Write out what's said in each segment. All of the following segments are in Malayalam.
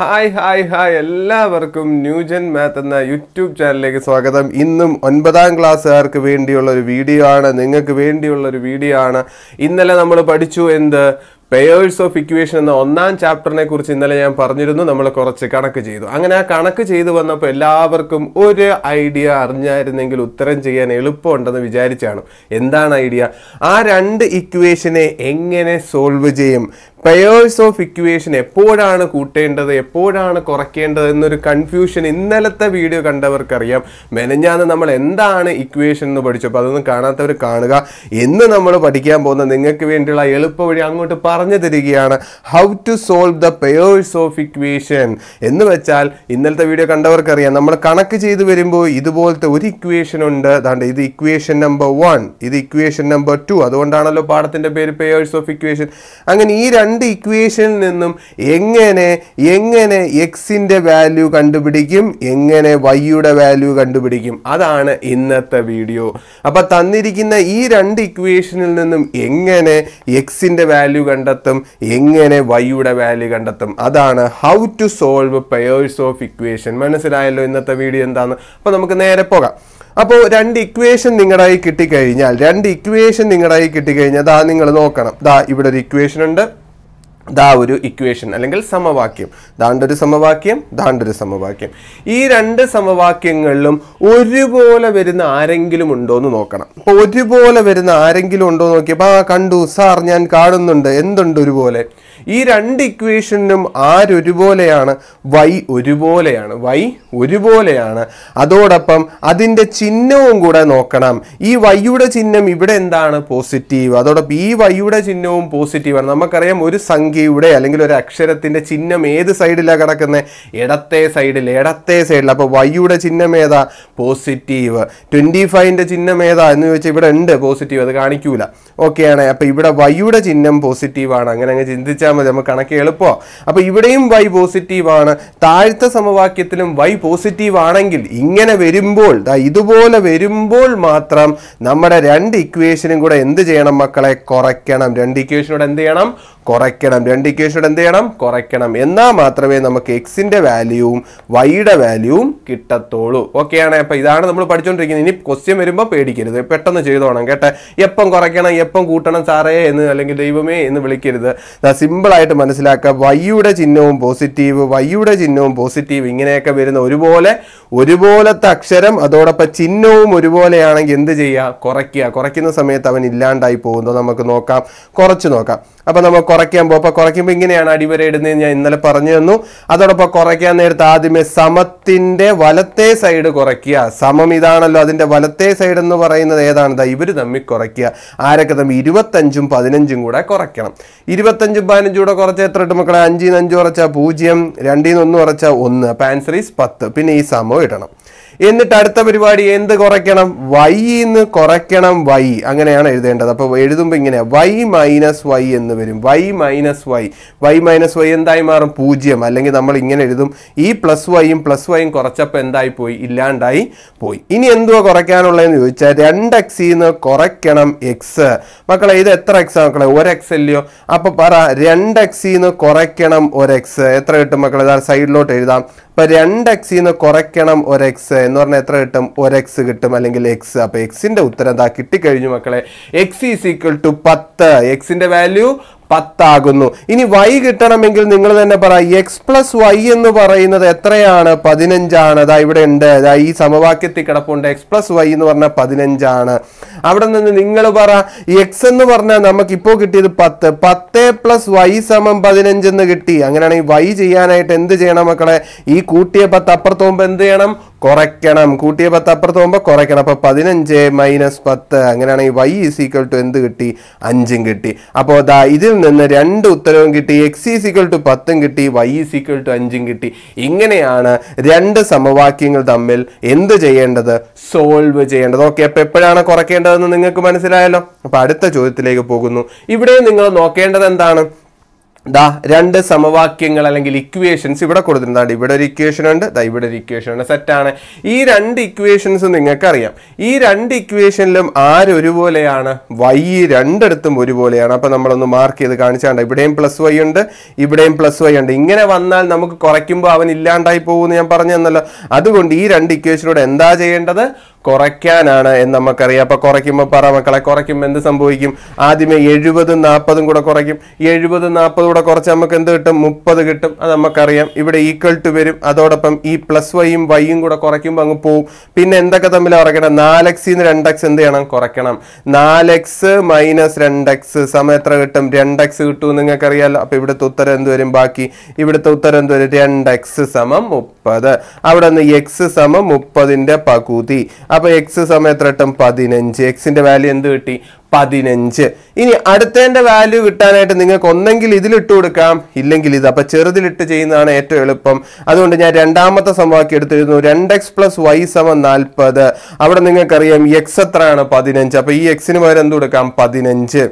ഹായ് ഹായ് ഹായ് എല്ലാവർക്കും ന്യൂജൻ മാത്ത് എന്ന യൂട്യൂബ് ചാനലിലേക്ക് സ്വാഗതം ഇന്നും ഒൻപതാം ക്ലാസ്സുകാർക്ക് വേണ്ടിയുള്ള ഒരു വീഡിയോ ആണ് നിങ്ങൾക്ക് വേണ്ടിയുള്ള ഒരു വീഡിയോ ആണ് ഇന്നലെ നമ്മൾ പഠിച്ചു എന്ത് പെയേഴ്സ് ഓഫ് ഇക്വേഷൻ എന്ന ഒന്നാം ചാപ്റ്ററിനെ കുറിച്ച് ഇന്നലെ ഞാൻ പറഞ്ഞിരുന്നു നമ്മൾ കുറച്ച് കണക്ക് ചെയ്തു അങ്ങനെ ആ കണക്ക് ചെയ്തു വന്നപ്പോൾ എല്ലാവർക്കും ഒരു ഐഡിയ അറിഞ്ഞായിരുന്നെങ്കിൽ ഉത്തരം ചെയ്യാൻ എളുപ്പമുണ്ടെന്ന് വിചാരിച്ചാണ് എന്താണ് ഐഡിയ ആ രണ്ട് ഇക്വേഷനെ എങ്ങനെ സോൾവ് ചെയ്യും പെയേഴ്സ് ഓഫ് ഇക്വേഷൻ എപ്പോഴാണ് കൂട്ടേണ്ടത് എപ്പോഴാണ് കുറയ്ക്കേണ്ടത് എന്നൊരു കൺഫ്യൂഷൻ ഇന്നലത്തെ വീഡിയോ കണ്ടവർക്കറിയാം മെനഞ്ഞാന്ന് നമ്മൾ എന്താണ് ഇക്വേഷൻ എന്ന് പഠിച്ചു അപ്പോൾ അതൊന്നും കാണാത്തവർ കാണുക എന്ന് നമ്മൾ പഠിക്കാൻ പോകുന്ന നിങ്ങൾക്ക് വേണ്ടിയുള്ള എളുപ്പ വഴി അങ്ങോട്ട് പറഞ്ഞു തരികയാണ് how to solve the pairs of equation എന്ന് വെച്ചാൽ ഇന്നലത്തെ വീഡിയോ കണ്ടവർക്കറിയാം നമ്മൾ കണക്ക് ചെയ്ത് വരുമ്പോൾ ഇതുപോലത്തെ ഒരു ഇക്വേഷൻ ഉണ്ട് അതാണ്ട് ഇത് ഇക്വേഷൻ നമ്പർ വൺ ഇത് ഇക്വേഷൻ നമ്പർ ടു അതുകൊണ്ടാണല്ലോ പാഠത്തിൻ്റെ പേര് പെയേഴ്സ് ഓഫ് ഇക്വേഷൻ അങ്ങനെ ഈ രണ്ട് ഇക്വേഷനിൽ നിന്നും എങ്ങനെ എങ്ങനെ എക്സിൻ്റെ വാല്യൂ കണ്ടുപിടിക്കും എങ്ങനെ വൈയുടെ വാല്യൂ കണ്ടുപിടിക്കും അതാണ് ഇന്നത്തെ വീഡിയോ അപ്പോൾ തന്നിരിക്കുന്ന ഈ രണ്ട് ഇക്വേഷനിൽ നിന്നും എങ്ങനെ എക്സിൻ്റെ വാല്യൂ കണ്ടു കണ്ടെത്തും എങ്ങനെ വൈയുടെ വാല്യൂ കണ്ടെത്തും അതാണ് how to solve pairs of equation മനസ്സിലായല്ലോ ഇന്നത്തെ വീഡിയോ എന്താണ് അപ്പോൾ നമുക്ക് നേരെ പോകാം അപ്പോൾ രണ്ട് ഇക്വേഷൻ നിങ്ങളായി കിട്ടിക്കഴിഞ്ഞാൽ രണ്ട് ഇക്വേഷൻ നിങ്ങളായി കിട്ടിക്കഴിഞ്ഞാൽ ദാ നിങ്ങൾ നോക്കണം ദാ ഇവിടെ ഒരു ഇക്വേഷൻ ഉണ്ട് ദാ ഒരു ഇക്വേഷൻ അല്ലെങ്കിൽ സമവാക്യം ദാണ്ടൊരു സമവാക്യം ദാണ്ടൊരു സമവാക്യം ഈ രണ്ട് സമവാക്യങ്ങളിലും ഒരുപോലെ വരുന്ന ആരെങ്കിലും ഉണ്ടോ എന്ന് നോക്കണം അപ്പൊ ഒരുപോലെ വരുന്ന ആരെങ്കിലും ഉണ്ടോ എന്ന് നോക്കിയപ്പോൾ ആ കണ്ടു സാർ ഞാൻ കാണുന്നുണ്ട് എന്തുണ്ട് ഒരുപോലെ ഈ രണ്ട് ഇക്വേഷനും ആരൊരുപോലെയാണ് വൈ ഒരുപോലെയാണ് വൈ ഒരുപോലെയാണ് അതോടൊപ്പം അതിൻ്റെ ചിഹ്നവും കൂടെ നോക്കണം ഈ വൈയുടെ ചിഹ്നം ഇവിടെ എന്താണ് പോസിറ്റീവ് അതോടൊപ്പം ഈ വൈയുടെ ചിഹ്നവും പോസിറ്റീവാണ് നമുക്കറിയാം ഒരു സംഖ്യയുടെ അല്ലെങ്കിൽ ഒരു അക്ഷരത്തിൻ്റെ ചിഹ്നം ഏത് സൈഡിലാണ് കിടക്കുന്നത് ഇടത്തെ സൈഡിൽ ഇടത്തെ സൈഡിൽ അപ്പോൾ വൈയുടെ ചിഹ്നം ഏതാ പോസിറ്റീവ് ട്വൻറ്റി ഫൈവിൻ്റെ ചിഹ്നം ഏതാ എന്ന് ചോദിച്ചാൽ ഇവിടെ ഉണ്ട് പോസിറ്റീവ് അത് കാണിക്കൂല ഓക്കെയാണ് അപ്പോൾ ഇവിടെ വൈയുടെ ചിഹ്നം പോസിറ്റീവാണ് അങ്ങനെ അങ്ങ് ചിന്തിച്ചാൽ മതി നമുക്ക് കണക്ക് എളുപ്പോ അപ്പോൾ ഇവിടെയും വൈ പോസിറ്റീവ് ആണ് താഴ്ത്ത സമവാക്യത്തിലും വൈ പോസിറ്റീവ് ആണെങ്കിൽ ഇങ്ങനെ വരുമ്പോൾ ഇതുപോലെ വരുമ്പോൾ മാത്രം നമ്മുടെ രണ്ട് ഇക്വേഷനും കൂടെ എന്ത് ചെയ്യണം മക്കളെ കുറയ്ക്കണം രണ്ട് ഇക്വേഷനോട് എന്ത് ചെയ്യണം കുറയ്ക്കണം രണ്ട് ഇക്വേഷനോട് എന്ത് ചെയ്യണം കുറയ്ക്കണം എന്നാൽ മാത്രമേ നമുക്ക് എക്സിൻ്റെ വാല്യൂവും വൈയുടെ വാല്യൂവും കിട്ടത്തുള്ളൂ ഓക്കെ ആണ് അപ്പോൾ ഇതാണ് നമ്മൾ പഠിച്ചുകൊണ്ടിരിക്കുന്നത് ഇനി ക്വസ്റ്റ്യൻ വരുമ്പോൾ പേടിക്കരുത് പെട്ടെന്ന് ചെയ്തോണം കേട്ടെ എപ്പം കുറയ്ക്കണം എപ്പം കൂട്ടണം സാറേ എന്ന് അല്ലെങ്കിൽ ദൈവമേ എന്ന് വിളിക്കരുത് സിമ്പിളായിട്ട് മനസ്സിലാക്കുക വൈയുടെ ചിഹ്നവും പോസിറ്റീവ് വൈയുടെ ചിഹ്നവും പോസിറ്റീവ് ഇങ്ങനെയൊക്കെ വരുന്ന ഒരുപോലെ ഒരുപോലത്തെ അക്ഷരം അതോടൊപ്പം ചിഹ്നവും ഒരുപോലെയാണെങ്കിൽ എന്ത് ചെയ്യുക കുറയ്ക്കുക കുറയ്ക്കുന്ന സമയത്ത് അവൻ ഇല്ലാണ്ടായി പോകുന്നോ നമുക്ക് നോക്കാം കുറച്ച് നോക്കാം അപ്പോൾ നമുക്ക് കുറയ്ക്കാൻ പോകും അപ്പോൾ കുറയ്ക്കുമ്പോൾ ഇങ്ങനെയാണ് അടിവര ഇടുന്നതെന്ന് ഞാൻ ഇന്നലെ പറഞ്ഞു തന്നു അതോടൊപ്പം കുറയ്ക്കാൻ നേരത്ത് ആദ്യമേ സമത്തിൻ്റെ വലത്തെ സൈഡ് കുറയ്ക്കുക സമം ഇതാണല്ലോ അതിൻ്റെ വലത്തെ സൈഡ് എന്ന് പറയുന്നത് ഏതാണിത് ഇവർ തമ്മിൽ കുറയ്ക്കുക ആരൊക്കെ തമ്മിൽ ഇരുപത്തഞ്ചും പതിനഞ്ചും കൂടെ കുറയ്ക്കണം ഇരുപത്തഞ്ചും പതിനഞ്ചും കൂടെ കുറച്ച് എത്ര ഇട്ട് മക്കളെ അഞ്ചിൽ നിന്ന് അഞ്ച് കുറച്ചാൽ പൂജ്യം രണ്ടിൽ നിന്ന് ഒന്ന് കുറച്ചാൽ ഒന്ന് അപ്പം ആൻസർ ഈസ് പത്ത് പിന്നെ ഈ സമം ഇടണം എന്നിട്ട് അടുത്ത പരിപാടി എന്ത് കുറയ്ക്കണം വൈന്ന് കുറയ്ക്കണം വൈ അങ്ങനെയാണ് എഴുതേണ്ടത് അപ്പോൾ എഴുതുമ്പോൾ ഇങ്ങനെ വൈ മൈനസ് വൈ എന്ന് വരും y minus y y minus y എന്തായി മാറും പൂജ്യം അല്ലെങ്കിൽ നമ്മൾ ഇങ്ങനെ എഴുതും ഈ പ്ലസ് വൈയും പ്ലസ് വൈയും കുറച്ചപ്പോൾ എന്തായി പോയി ഇല്ലാണ്ടായി പോയി ഇനി എന്തുവാ കുറയ്ക്കാനുള്ളതെന്ന് ചോദിച്ചാൽ രണ്ട് എക്സിൽ നിന്ന് കുറയ്ക്കണം എക്സ് മക്കളെ ഇത് എത്ര എക്സാ മക്കളെ ഒരു എക്സ് അല്ലയോ അപ്പോൾ പറ രണ്ട് എക്സിൽ നിന്ന് കുറയ്ക്കണം ഒരു എക്സ് എത്ര കിട്ടും മക്കളെ സൈഡിലോട്ട് എഴുതാം അപ്പോൾ രണ്ട് എക്സിൽ നിന്ന് കുറയ്ക്കണം ഒരു എക്സ് എന്ന് പറഞ്ഞാൽ എത്ര കിട്ടും ഒരു എക്സ് കിട്ടും അല്ലെങ്കിൽ എക്സ് അപ്പോൾ എക്സിന്റെ ഉത്തരം എന്താ കിട്ടിക്കഴിഞ്ഞു മക്കളെ എക്സ് ഈസ് ഈക്വൽ ടു പത്ത് എക്സിന്റെ വാല്യൂ പത്താകുന്നു ഇനി വൈ കിട്ടണമെങ്കിൽ നിങ്ങൾ തന്നെ പറ എക്സ് പ്ലസ് വൈ എന്ന് പറയുന്നത് എത്രയാണ് പതിനഞ്ചാണ് അതാ ഇവിടെ ഉണ്ട് അതാ ഈ സമവാക്യത്തിൽ കിടപ്പുണ്ട് എക്സ് പ്ലസ് വൈ എന്ന് പറഞ്ഞാൽ പതിനഞ്ചാണ് അവിടെ നിന്ന് നിങ്ങൾ പറ എക്സ് എന്ന് പറഞ്ഞാൽ നമുക്ക് ഇപ്പോൾ കിട്ടിയത് പത്ത് പത്ത് പ്ലസ് വൈ സമം എന്ന് കിട്ടി അങ്ങനെയാണെങ്കിൽ വൈ ചെയ്യാനായിട്ട് എന്ത് ചെയ്യണം മക്കളെ ഈ കൂട്ടിയ പത്ത് അപ്പുറത്ത് പോകുമ്പോൾ എന്ത് ചെയ്യണം കുറയ്ക്കണം കൂട്ടിയ പത്ത് അപ്പുറത്ത് പോകുമ്പോൾ കുറയ്ക്കണം അപ്പോൾ പതിനഞ്ച് മൈനസ് പത്ത് അങ്ങനെയാണെങ്കിൽ വൈ ഈസ് ഈക്വൽ ടു എന്ത് കിട്ടി അഞ്ചും കിട്ടി അപ്പോൾ ദാ ഇതിൽ നിന്ന് രണ്ട് ഉത്തരവും കിട്ടി എക്സ് ഈസ് ഈക്വൽ ടു പത്തും കിട്ടി വൈ ഈസ് ഈക്വൽ ടു അഞ്ചും കിട്ടി ഇങ്ങനെയാണ് രണ്ട് സമവാക്യങ്ങൾ തമ്മിൽ എന്ത് ചെയ്യേണ്ടത് സോൾവ് ചെയ്യേണ്ടത് ഓക്കെ അപ്പോൾ എപ്പോഴാണ് കുറയ്ക്കേണ്ടതെന്ന് നിങ്ങൾക്ക് മനസ്സിലായല്ലോ അപ്പോൾ അടുത്ത ചോദ്യത്തിലേക്ക് പോകുന്നു ഇവിടെ നിങ്ങൾ നോക്കേണ്ടത് എന്താണ് ദാ രണ്ട് സമവാക്യങ്ങൾ അല്ലെങ്കിൽ ഇക്വേഷൻസ് ഇവിടെ കൊടുത്തിട്ടുണ്ട് ഇവിടെ ഒരു ഇക്വേഷൻ ഉണ്ട് ദാ ഇവിടെ ഒരു ഇക്വേഷൻ ഉണ്ട് സെറ്റാണ് ഈ രണ്ട് ഇക്വേഷൻസ് നിങ്ങൾക്കറിയാം ഈ രണ്ട് ഇക്വേഷനിലും ആരൊരുപോലെയാണ് വൈ രണ്ടിടത്തും ഒരുപോലെയാണ് അപ്പോൾ നമ്മളൊന്ന് മാർക്ക് ചെയ്ത് കാണിച്ചാണ്ട് ഇവിടെയും പ്ലസ് വൈ ഉണ്ട് ഇവിടെയും പ്ലസ് വൈ ഉണ്ട് ഇങ്ങനെ വന്നാൽ നമുക്ക് കുറയ്ക്കുമ്പോൾ അവൻ ഇല്ലാണ്ടായി പോകുമെന്ന് ഞാൻ പറഞ്ഞു തന്നല്ലോ അതുകൊണ്ട് ഈ രണ്ട് ഇക്വേഷനോട് എന്താ ചെയ്യേണ്ടത് കുറയ്ക്കാനാണ് എന്ന് നമുക്കറിയാം അപ്പോൾ കുറയ്ക്കുമ്പോൾ പറ മക്കളെ കുറയ്ക്കുമ്പോൾ എന്ത് സംഭവിക്കും ആദ്യമേ എഴുപതും നാൽപ്പതും കൂടെ കുറയ്ക്കും എഴുപതും നാൽപ്പതും കൂടെ കുറച്ച് നമുക്ക് എന്ത് കിട്ടും മുപ്പത് കിട്ടും അത് നമുക്കറിയാം ഇവിടെ ഈക്വൽ ടു വരും അതോടൊപ്പം ഈ പ്ലസ് വൈയും വൈയും കൂടെ കുറയ്ക്കുമ്പോൾ അങ്ങ് പോവും പിന്നെ എന്തൊക്കെ തമ്മിൽ കുറയ്ക്കണം നാല് എക്സിൽ നിന്ന് രണ്ട് എക്സ് എന്ത് ചെയ്യണം കുറയ്ക്കണം നാല് എക്സ് മൈനസ് രണ്ട് എക്സ് സമയം എത്ര കിട്ടും രണ്ട് എക്സ് കിട്ടും അറിയാമല്ലോ അപ്പോൾ ഇവിടുത്തെ ഉത്തരം എന്ത് വരും ബാക്കി ഇവിടുത്തെ ഉത്തരം എന്ത് വരും രണ്ട് എക്സ് സമം മുപ്പത് അവിടെ നിന്ന് എക്സ് സമം മുപ്പതിന്റെ പകുതി അപ്പോൾ എക്സ് കിട്ടും പതിനഞ്ച് എക്സിൻ്റെ വാല്യൂ എന്ത് കിട്ടി പതിനഞ്ച് ഇനി അടുത്തതിൻ്റെ വാല്യൂ കിട്ടാനായിട്ട് നിങ്ങൾക്ക് ഒന്നെങ്കിൽ ഇതിലിട്ട് കൊടുക്കാം ഇല്ലെങ്കിൽ ഇത് അപ്പോൾ ചെറുതിലിട്ട് ചെയ്യുന്നതാണ് ഏറ്റവും എളുപ്പം അതുകൊണ്ട് ഞാൻ രണ്ടാമത്തെ സമവാക്യം എടുത്തിരുന്നു രണ്ട് എക്സ് പ്ലസ് വൈ സമം നാൽപ്പത് അവിടെ നിങ്ങൾക്കറിയാം എക്സ് എത്രയാണ് പതിനഞ്ച് അപ്പോൾ ഈ എക്സിന് പകരം എന്ത് കൊടുക്കാം പതിനഞ്ച്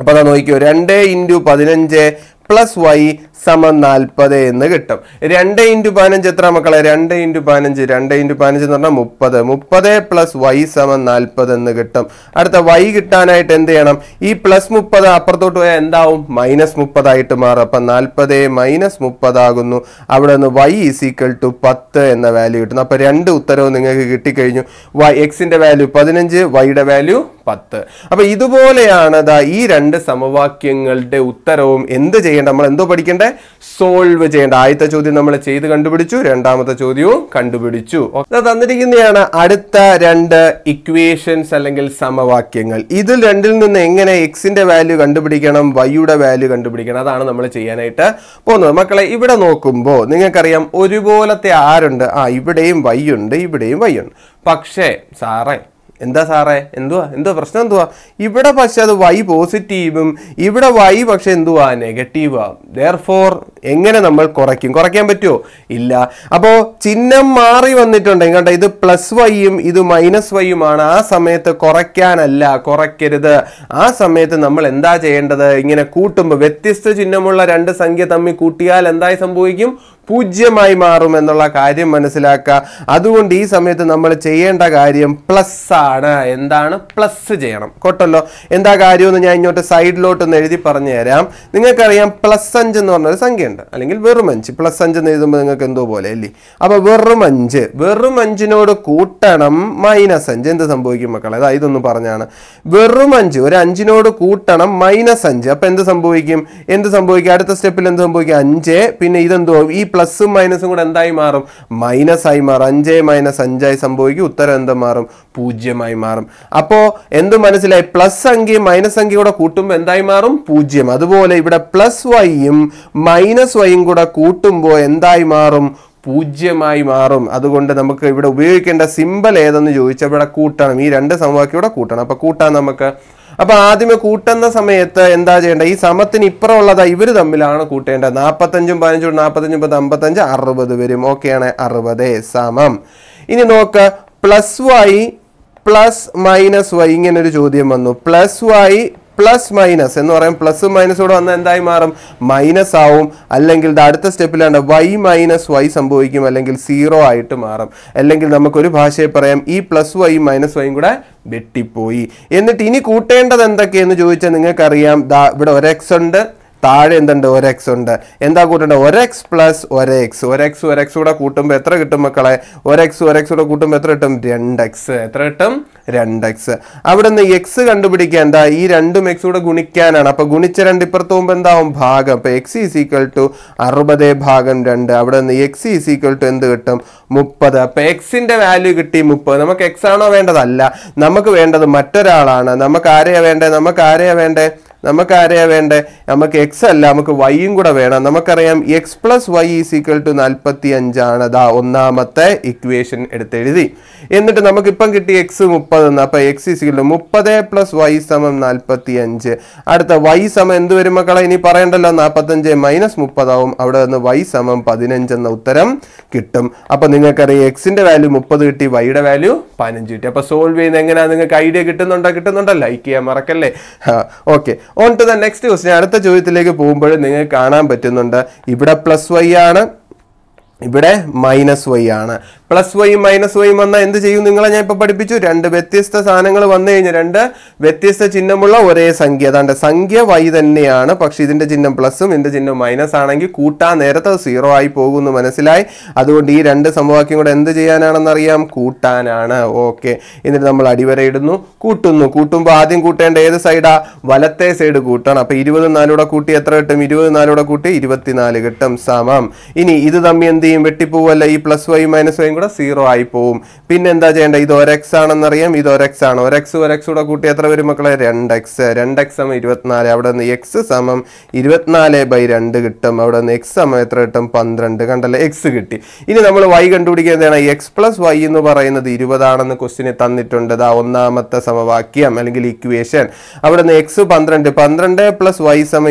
അപ്പോൾ അതാ നോക്കിയോ രണ്ട് ഇൻറ്റു പതിനഞ്ച് പ്ലസ് വൈ സമം നാൽപ്പത് എന്ന് കിട്ടും രണ്ട് ഇൻറ്റു പതിനഞ്ച് എത്ര മക്കളെ രണ്ട് ഇൻറ്റു പതിനഞ്ച് രണ്ട് ഇൻറ്റു പതിനഞ്ച് എന്ന് പറഞ്ഞാൽ മുപ്പത് മുപ്പത് പ്ലസ് വൈ സമം നാൽപ്പത് എന്ന് കിട്ടും അടുത്ത വൈ കിട്ടാനായിട്ട് എന്ത് ചെയ്യണം ഈ പ്ലസ് മുപ്പത് അപ്പുറത്തോട്ട് പോയാൽ എന്താവും മൈനസ് മുപ്പതായിട്ട് മാറും അപ്പം നാൽപ്പത് മൈനസ് മുപ്പതാകുന്നു അവിടെ നിന്ന് വൈ ഈസ് ഈക്വൽ ടു പത്ത് എന്ന വാല്യൂ കിട്ടുന്നു അപ്പം രണ്ട് ഉത്തരവും നിങ്ങൾക്ക് കിട്ടിക്കഴിഞ്ഞു വൈ എക്സിൻ്റെ വാല്യൂ പതിനഞ്ച് വൈയുടെ വാല്യൂ പത്ത് അപ്പം ഇതുപോലെയാണ് ഈ രണ്ട് സമവാക്യങ്ങളുടെ ഉത്തരവും എന്ത് ചെയ്യണം ചെയ്യേണ്ട നമ്മൾ എന്തോ പഠിക്കേണ്ടത് സോൾവ് ചെയ്യേണ്ട ആദ്യത്തെ ചോദ്യം നമ്മൾ ചെയ്ത് കണ്ടുപിടിച്ചു രണ്ടാമത്തെ ചോദ്യവും കണ്ടുപിടിച്ചു തന്നിരിക്കുന്നതാണ് അടുത്ത രണ്ട് ഇക്വേഷൻസ് അല്ലെങ്കിൽ സമവാക്യങ്ങൾ ഇതിൽ രണ്ടിൽ നിന്ന് എങ്ങനെ എക്സിന്റെ വാല്യൂ കണ്ടുപിടിക്കണം വൈയുടെ വാല്യൂ കണ്ടുപിടിക്കണം അതാണ് നമ്മൾ ചെയ്യാനായിട്ട് പോകുന്നത് മക്കളെ ഇവിടെ നോക്കുമ്പോൾ നിങ്ങൾക്കറിയാം ഒരുപോലത്തെ ആരുണ്ട് ആ ഇവിടെയും വൈ ഉണ്ട് ഇവിടെയും വൈ ഉണ്ട് പക്ഷേ സാറേ എന്താ സാറേ എന്തുവാ എന്തോ പ്രശ്നം എന്തുവാ ഇവിടെ പക്ഷെ അത് വൈ പോസിറ്റീവും ഇവിടെ വൈ പക്ഷെ എന്തുവാ നെഗറ്റീവാ ദർഫോർ എങ്ങനെ നമ്മൾ കുറയ്ക്കും കുറയ്ക്കാൻ പറ്റുമോ ഇല്ല അപ്പോൾ ചിഹ്നം മാറി വന്നിട്ടുണ്ട് എങ്ങോട്ടെ ഇത് പ്ലസ് വൈയും ഇത് മൈനസ് വൈയുമാണ് ആ സമയത്ത് കുറയ്ക്കാനല്ല കുറയ്ക്കരുത് ആ സമയത്ത് നമ്മൾ എന്താ ചെയ്യേണ്ടത് ഇങ്ങനെ കൂട്ടുമ്പോൾ വ്യത്യസ്ത ചിഹ്നമുള്ള രണ്ട് സംഖ്യ തമ്മിൽ കൂട്ടിയാൽ എന്തായി സംഭവിക്കും പൂജ്യമായി മാറും എന്നുള്ള കാര്യം മനസ്സിലാക്കുക അതുകൊണ്ട് ഈ സമയത്ത് നമ്മൾ ചെയ്യേണ്ട കാര്യം പ്ലസ് ആണ് എന്താണ് പ്ലസ് ചെയ്യണം കേട്ടല്ലോ എന്താ കാര്യമെന്ന് ഞാൻ ഇങ്ങോട്ട് സൈഡിലോട്ടൊന്ന് എഴുതി പറഞ്ഞു തരാം നിങ്ങൾക്കറിയാം പ്ലസ് അഞ്ച് എന്ന് പറഞ്ഞൊരു സംഖ്യയുണ്ട് അല്ലെങ്കിൽ വെറും അഞ്ച് പ്ലസ് അഞ്ച് എന്ന് എഴുതുമ്പോൾ നിങ്ങൾക്ക് എന്തോ പോലെ അല്ലേ അപ്പോൾ വെറും അഞ്ച് വെറും അഞ്ചിനോട് കൂട്ടണം മൈനസ് അഞ്ച് എന്ത് സംഭവിക്കും മക്കളെ അതായത് ഇതൊന്ന് പറഞ്ഞാണ് വെറും അഞ്ച് ഒരു അഞ്ചിനോട് കൂട്ടണം മൈനസ് അഞ്ച് അപ്പോൾ എന്ത് സംഭവിക്കും എന്ത് സംഭവിക്കും അടുത്ത സ്റ്റെപ്പിൽ എന്ത് സംഭവിക്കും അഞ്ച് പിന്നെ ഇതെന്തോ ഈ പ്ലസും മൈനസും കൂടെ എന്തായി മാറും മൈനസായി മാറും അഞ്ച് മൈനസ് അഞ്ചായി സംഭവിക്കും ഉത്തരം എന്താ മാറും പൂജ്യമായി മാറും അപ്പോൾ എന്ത് മനസ്സിലായി പ്ലസ് സംഖ്യയും മൈനസ് സംഖ്യ കൂടെ കൂട്ടുമ്പോൾ എന്തായി മാറും പൂജ്യം അതുപോലെ ഇവിടെ പ്ലസ് വൈയും മൈനസ് വൈയും കൂടെ കൂട്ടുമ്പോൾ എന്തായി മാറും പൂജ്യമായി മാറും അതുകൊണ്ട് നമുക്ക് ഇവിടെ ഉപയോഗിക്കേണ്ട സിമ്പൽ ഏതെന്ന് ചോദിച്ചാൽ ഇവിടെ കൂട്ടണം ഈ രണ്ട് സമവാക്യം ഇവിടെ കൂട്ടണം അപ്പോൾ കൂട്ടാൻ നമുക്ക് അപ്പൊ ആദ്യമേ കൂട്ടുന്ന സമയത്ത് എന്താ ചെയ്യേണ്ടത് ഈ സമത്തിന് ഇപ്പുറമുള്ളതാ ഇവർ തമ്മിലാണ് കൂട്ടേണ്ടത് നാൽപ്പത്തഞ്ചും പതിനഞ്ചും നാൽപ്പത്തഞ്ചും പത്ത് അമ്പത്തഞ്ച് അറുപത് വരും ഓക്കെയാണ് അറുപത് സമം ഇനി നോക്ക് plus y plus minus y ഇങ്ങനൊരു ചോദ്യം വന്നു പ്ലസ് വൈ പ്ലസ് മൈനസ് എന്ന് പറയാം പ്ലസ് മൈനസ് കൂടെ വന്നാൽ എന്തായി മാറും മൈനസ് ആവും അല്ലെങ്കിൽ അടുത്ത സ്റ്റെപ്പിലാണ് വൈ മൈനസ് വൈ സംഭവിക്കും അല്ലെങ്കിൽ സീറോ ആയിട്ട് മാറും അല്ലെങ്കിൽ നമുക്കൊരു ഭാഷയെ പറയാം ഈ പ്ലസ് വൈ മൈനസ് വൈയും കൂടെ വെട്ടിപ്പോയി എന്നിട്ട് ഇനി കൂട്ടേണ്ടത് എന്തൊക്കെയെന്ന് ചോദിച്ചാൽ നിങ്ങൾക്കറിയാം ഇവിടെ ഒരു എക്സ് ഉണ്ട് താഴെ എന്തുണ്ട് ഒരു എക്സ് ഉണ്ട് എന്താ കൂട്ടേണ്ടത് ഒരു എക്സ് പ്ലസ് ഒരു എക്സ് ഒരു എക്സ് ഒരു എക്സ് കൂടെ കൂട്ടുമ്പോൾ എത്ര കിട്ടും മക്കളെ ഒരു എക്സ് ഒരു എക്സ് കൂടെ കൂട്ടുമ്പോൾ എത്ര കിട്ടും രണ്ട് എക്സ് എത്ര കിട്ടും രണ്ട് എക്സ് അവിടെ നിന്ന് എക്സ് കണ്ടുപിടിക്കുക എന്താ ഈ രണ്ടും എക്സ് കൂടെ ഗുണിക്കാനാണ് അപ്പോൾ ഗുണിച്ച രണ്ട് ഇപ്പുറത്ത് പോകുമ്പോൾ എന്താവും ഭാഗം അപ്പോൾ എക്സ് ഈസ് ഈക്വൽ ടു അറുപത് ഭാഗം രണ്ട് അവിടെ നിന്ന് എക്സ് ഈസ് ഈക്വൽ ടു എന്ത് കിട്ടും മുപ്പത് അപ്പോൾ എക്സിൻ്റെ വാല്യൂ കിട്ടി മുപ്പത് നമുക്ക് എക്സ് ആണോ വേണ്ടതല്ല നമുക്ക് വേണ്ടത് മറ്റൊരാളാണ് നമുക്ക് ആരെയാണ് വേണ്ടത് നമുക്ക് ആരെയാണ് വേണ്ടത് നമുക്ക് ആരെയാണ് വേണ്ടത് നമുക്ക് എക്സ് അല്ല നമുക്ക് വൈയും കൂടെ വേണം നമുക്കറിയാം x plus y is equal to നാൽപ്പത്തി അഞ്ചാണ് അതാ ഒന്നാമത്തെ ഇക്വേഷൻ എടുത്തെഴുതി എന്നിട്ട് നമുക്കിപ്പം കിട്ടി എക്സ് മുപ്പത് എന്ന് അപ്പം എക്സ് ഈസ് ഈക്വൽ ടു മുപ്പത് പ്ലസ് വൈ സമം നാൽപ്പത്തി അഞ്ച് അടുത്ത വൈ സമം എന്ത് വരും മക്കളെ ഇനി പറയണ്ടല്ലോ നാൽപ്പത്തഞ്ച് മൈനസ് മുപ്പതാവും അവിടെ നിന്ന് വൈ സമം പതിനഞ്ച് എന്ന ഉത്തരം കിട്ടും അപ്പം നിങ്ങൾക്കറിയാം എക്സിൻ്റെ വാല്യൂ മുപ്പത് കിട്ടി വൈയുടെ വാല്യൂ പതിനഞ്ച് കിട്ടി അപ്പം സോൾവ് ചെയ്യുന്നത് എങ്ങനെയാണ് നിങ്ങൾക്ക് ഐഡിയ കിട്ടുന്നുണ്ടോ കിട്ടുന്നുണ്ടോ ലൈക്ക് ചെയ്യാൻ മറക്കല്ലേ okay on to the next question അടുത്ത ചോദ്യത്തിലേക്ക് പോകുമ്പോൾ നിങ്ങൾക്ക് കാണാൻ പറ്റുന്നുണ്ട് ഇവിടെ പ്ലസ് വൈ ആണ് ഇവിടെ മൈനസ് വൈ ആണ് പ്ലസ് വൈയും മൈനസ് വൈയും വന്നാൽ എന്ത് ചെയ്യും നിങ്ങളെ ഞാൻ ഇപ്പോൾ പഠിപ്പിച്ചു രണ്ട് വ്യത്യസ്ത സാധനങ്ങൾ വന്നു കഴിഞ്ഞാൽ രണ്ട് വ്യത്യസ്ത ചിഹ്നമുള്ള ഒരേ സംഖ്യ അതാണ്ട് സംഖ്യ വൈ തന്നെയാണ് പക്ഷെ ഇതിൻ്റെ ചിഹ്നം പ്ലസും ഇതിൻ്റെ ചിഹ്നം മൈനസ് ആണെങ്കിൽ കൂട്ടാൻ നേരത്തെ സീറോ ആയി പോകുമെന്ന് മനസ്സിലായി അതുകൊണ്ട് ഈ രണ്ട് സമവാക്യം കൂടെ എന്ത് ചെയ്യാനാണെന്നറിയാം കൂട്ടാനാണ് ഓക്കെ എന്നിട്ട് നമ്മൾ അടിവരയിടുന്നു കൂട്ടുന്നു കൂട്ടുമ്പോൾ ആദ്യം കൂട്ടേണ്ട ഏത് സൈഡാ വലത്തെ സൈഡ് കൂട്ടണം അപ്പോൾ ഇരുപത് നാലൂടെ കൂട്ടി എത്ര കിട്ടും ഇരുപത് നാലൂടെ കൂട്ടി ഇരുപത്തിനാല് കിട്ടും സമം ഇനി ഇത് തമ്മി എന്ത് ചെയ്യും വെട്ടിപ്പോവല്ല ഈ പ്ലസ് വൈ മൈനസ് വൈയും കൂടെ സീറോ ആയി പോവും പിന്നെ എന്താ ചെയ്യേണ്ടത് ഇത് ആണെന്ന് അറിയാം ഇത് ഒരെക്സ് ആണ് ഒരെക്സ് ഒരെക്സ് കൂടെ കൂട്ടി എത്ര വരും മക്കളെ രണ്ട് എക്സ് രണ്ട് എക്സ് സമയം ഇരുപത്തിനാല് അവിടെ നിന്ന് എക്സ് സമം ഇരുപത്തിനാല് ബൈ രണ്ട് കിട്ടും അവിടെ നിന്ന് എക്സ് സമയം എത്ര കിട്ടും പന്ത്രണ്ട് കണ്ടല്ലേ എക്സ് കിട്ടി ഇനി നമ്മൾ വൈ കണ്ടുപിടിക്കുക എന്താണ് എക്സ് പ്ലസ് വൈ എന്ന് പറയുന്നത് ഇരുപതാണെന്ന് ക്വസ്റ്റിനെ തന്നിട്ടുണ്ട് ആ ഒന്നാമത്തെ സമവാക്യം അല്ലെങ്കിൽ ഇക്വേഷൻ അവിടെ നിന്ന് എക്സ് പന്ത്രണ്ട് പന്ത്രണ്ട് പ്ലസ് വൈ സമയം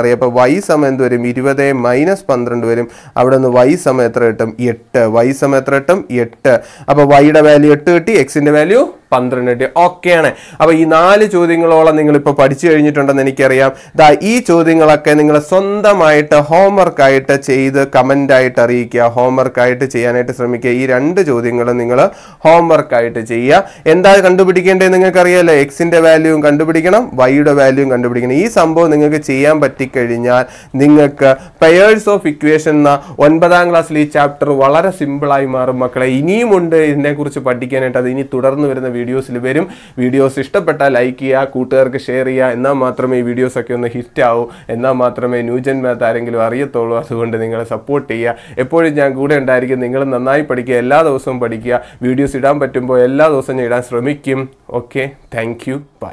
അറിയാം അപ്പോൾ വൈ സമയം എന്ത് വരും ഇരുപത് മൈനസ് പന്ത്രണ്ട് വരും അവിടെ നിന്ന് വൈ സമയം എത്ര കിട്ടും എട്ട് വൈ സമയം എത്ര കിട്ടും എട്ട് അപ്പോൾ വൈയുടെ വാല്യൂ എട്ട് കിട്ടി എക്സിൻ്റെ വാല്യൂ പന്ത്രണ്ടിൻ്റെ ഓക്കെയാണ് അപ്പോൾ ഈ നാല് ചോദ്യങ്ങളോളം നിങ്ങളിപ്പോൾ പഠിച്ചു കഴിഞ്ഞിട്ടുണ്ടെന്ന് എനിക്കറിയാം ദാ ഈ ചോദ്യങ്ങളൊക്കെ നിങ്ങൾ സ്വന്തമായിട്ട് ഹോംവർക്കായിട്ട് ചെയ്ത് കമൻ്റായിട്ട് അറിയിക്കുക ഹോംവർക്കായിട്ട് ചെയ്യാനായിട്ട് ശ്രമിക്കുക ഈ രണ്ട് ചോദ്യങ്ങളും നിങ്ങൾ ഹോംവർക്കായിട്ട് ചെയ്യുക എന്താ കണ്ടുപിടിക്കേണ്ടത് നിങ്ങൾക്കറിയാമല്ലോ എക്സിൻ്റെ വാല്യൂവും കണ്ടുപിടിക്കണം വൈയുടെ വാല്യൂവും കണ്ടുപിടിക്കണം ഈ സംഭവം നിങ്ങൾക്ക് ചെയ്യാൻ പറ്റിക്കഴിഞ്ഞാൽ നിങ്ങൾക്ക് പെയേഴ്സ് ഓഫ് ഇക്വേഷൻ എന്ന ഒൻപതാം ക്ലാസ്സിൽ ഈ ചാപ്റ്റർ വളരെ സിമ്പിളായി മാറും മക്കളെ ഇനിയുമുണ്ട് ഇതിനെക്കുറിച്ച് പഠിക്കാനായിട്ട് അത് ഇനി തുടർന്ന് വരുന്ന വീഡിയോസിൽ വരും വീഡിയോസ് ഇഷ്ടപ്പെട്ടാൽ ലൈക്ക് ചെയ്യുക കൂട്ടുകാർക്ക് ഷെയർ ചെയ്യുക എന്നാൽ മാത്രമേ ഈ വീഡിയോസൊക്കെ ഒന്ന് ഹിറ്റ് ആവൂ എന്നാൽ മാത്രമേ ന്യൂജൻ മാത്ത് ആരെങ്കിലും അറിയത്തുള്ളൂ അതുകൊണ്ട് നിങ്ങളെ സപ്പോർട്ട് ചെയ്യുക എപ്പോഴും ഞാൻ കൂടെ ഉണ്ടായിരിക്കും നിങ്ങൾ നന്നായി പഠിക്കുക എല്ലാ ദിവസവും പഠിക്കുക വീഡിയോസ് ഇടാൻ പറ്റുമ്പോൾ എല്ലാ ദിവസവും ഞാൻ ഇടാൻ ശ്രമിക്കും ഓക്കെ താങ്ക് യു ബൈ